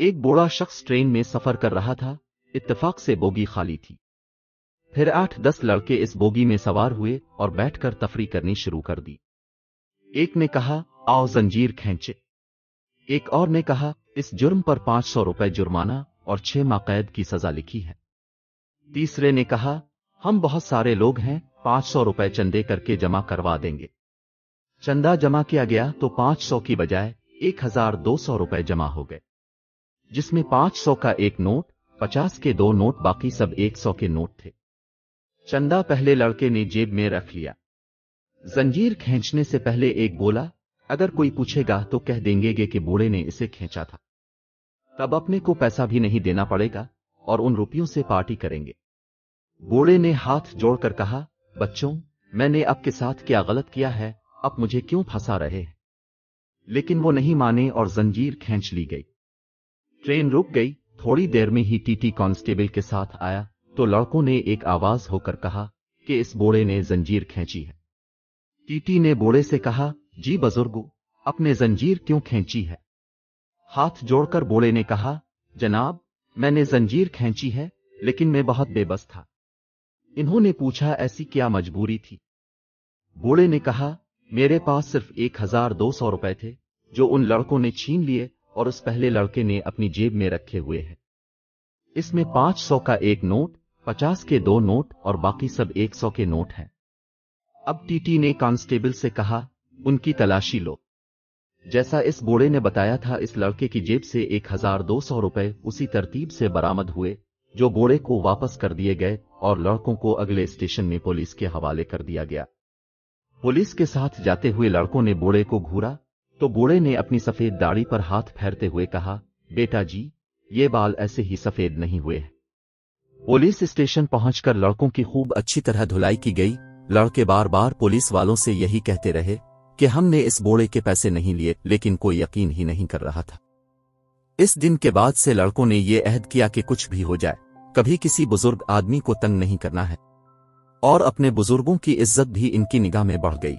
एक बूढ़ा शख्स ट्रेन में सफर कर रहा था इत्तेफाक से बोगी खाली थी फिर आठ दस लड़के इस बोगी में सवार हुए और बैठकर तफरी करनी शुरू कर दी एक ने कहा आओ जंजीर खेचे एक और ने कहा इस जुर्म पर पांच सौ रुपए जुर्माना और छह माह कैद की सजा लिखी है तीसरे ने कहा हम बहुत सारे लोग हैं पांच सौ रुपए चंदे करके जमा करवा देंगे चंदा जमा किया गया तो पांच सौ की बजाय एक हजार दो सौ रुपए जमा हो गए जिसमें 500 का एक नोट 50 के दो नोट बाकी सब 100 के नोट थे चंदा पहले लड़के ने जेब में रख लिया जंजीर खींचने से पहले एक बोला अगर कोई पूछेगा तो कह देंगे कि बूढ़े ने इसे खींचा था तब अपने को पैसा भी नहीं देना पड़ेगा और उन रुपयों से पार्टी करेंगे बूढ़े ने हाथ जोड़कर कहा बच्चों मैंने आपके साथ क्या गलत किया है अब मुझे क्यों फंसा रहे हैं लेकिन वो नहीं माने और जंजीर खींच ली गई ट्रेन रुक गई थोड़ी देर में ही टीटी कांस्टेबल के साथ आया तो लड़कों ने एक आवाज होकर कहा कि इस बोड़े ने जंजीर खींची है टीटी ने बोड़े से कहा जी बुजुर्गो अपने जंजीर क्यों खींची है हाथ जोड़कर बोड़े ने कहा जनाब मैंने जंजीर खींची है लेकिन मैं बहुत बेबस था इन्होंने पूछा ऐसी क्या मजबूरी थी बोड़े ने कहा मेरे पास सिर्फ एक हजार दो सौ रुपए थे जो उन लड़कों ने छीन लिए और उस पहले लड़के ने अपनी जेब में रखे हुए हैं इसमें पांच सौ का एक नोट पचास के दो नोट और बाकी सब एक सौ के नोट हैं अब टीटी ने कांस्टेबल से कहा उनकी तलाशी लो जैसा इस बूढ़े ने बताया था इस लड़के की जेब से एक हजार दो सौ रुपए उसी तरतीब से बरामद हुए जो बूढ़े को वापस कर दिए गए और लड़कों को अगले स्टेशन में पुलिस के हवाले कर दिया गया पुलिस के साथ जाते हुए लड़कों ने बूढ़े को घूरा तो बूढ़े ने अपनी सफेद दाढ़ी पर हाथ फेरते हुए कहा बेटा जी ये बाल ऐसे ही सफेद नहीं हुए पुलिस स्टेशन पहुंचकर लड़कों की खूब अच्छी तरह धुलाई की गई लड़के बार बार पुलिस वालों से यही कहते रहे कि हमने इस बोड़े के पैसे नहीं लिए लेकिन कोई यकीन ही नहीं कर रहा था इस दिन के बाद से लड़कों ने ये अहद किया कि कुछ भी हो जाए कभी किसी बुजुर्ग आदमी को तंग नहीं करना है और अपने बुजुर्गों की इज्जत भी इनकी निगाह में बढ़ गई